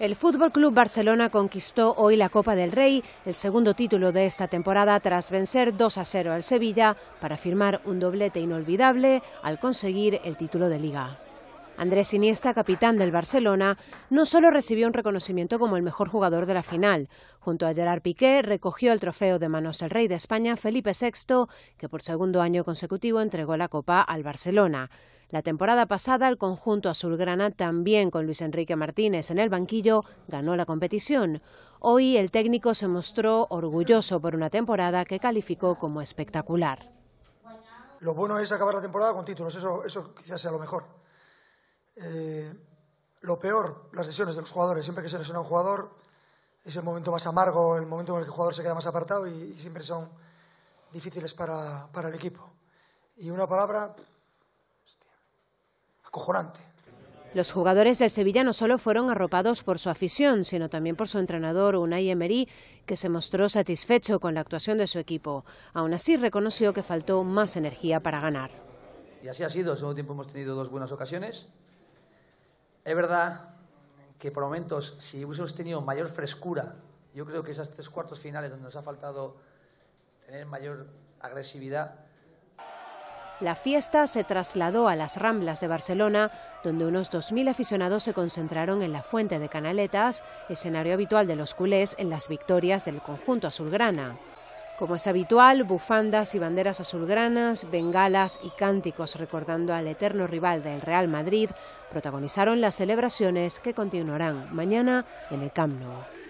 El Fútbol Club Barcelona conquistó hoy la Copa del Rey, el segundo título de esta temporada tras vencer 2 a 0 al Sevilla para firmar un doblete inolvidable al conseguir el título de Liga. Andrés Iniesta, capitán del Barcelona, no solo recibió un reconocimiento como el mejor jugador de la final, junto a Gerard Piqué recogió el trofeo de manos del rey de España Felipe VI, que por segundo año consecutivo entregó la copa al Barcelona. La temporada pasada, el conjunto azulgrana, también con Luis Enrique Martínez en el banquillo, ganó la competición. Hoy el técnico se mostró orgulloso por una temporada que calificó como espectacular. Lo bueno es acabar la temporada con títulos, eso, eso quizás sea lo mejor. Eh, lo peor, las lesiones de los jugadores. Siempre que se lesiona un jugador es el momento más amargo, el momento en el que el jugador se queda más apartado y, siempre son difíciles para, para, el equipo. Y una palabra, acojonante. Los jugadores del Sevilla no solo fueron arropados por su afición, sino también por su entrenador Unai Emery, que se mostró satisfecho con la actuación de su equipo. Aún así reconoció que faltó más energía para ganar. Y así ha sido, solo tiempo hemos tenido dos buenas ocasiones, es verdad que por momentos, si hubiésemos tenido mayor frescura, yo creo que esas tres cuartos finales donde nos ha faltado tener mayor agresividad. La fiesta se trasladó a las Ramblas de Barcelona, donde unos 2.000 aficionados se concentraron en la Fuente de Canaletas, escenario habitual de los culés en las victorias del conjunto azulgrana. Como es habitual, bufandas y banderas azulgranas, bengalas y cánticos recordando al eterno rival del Real Madrid protagonizaron las celebraciones que continuarán mañana en el Camp Nou.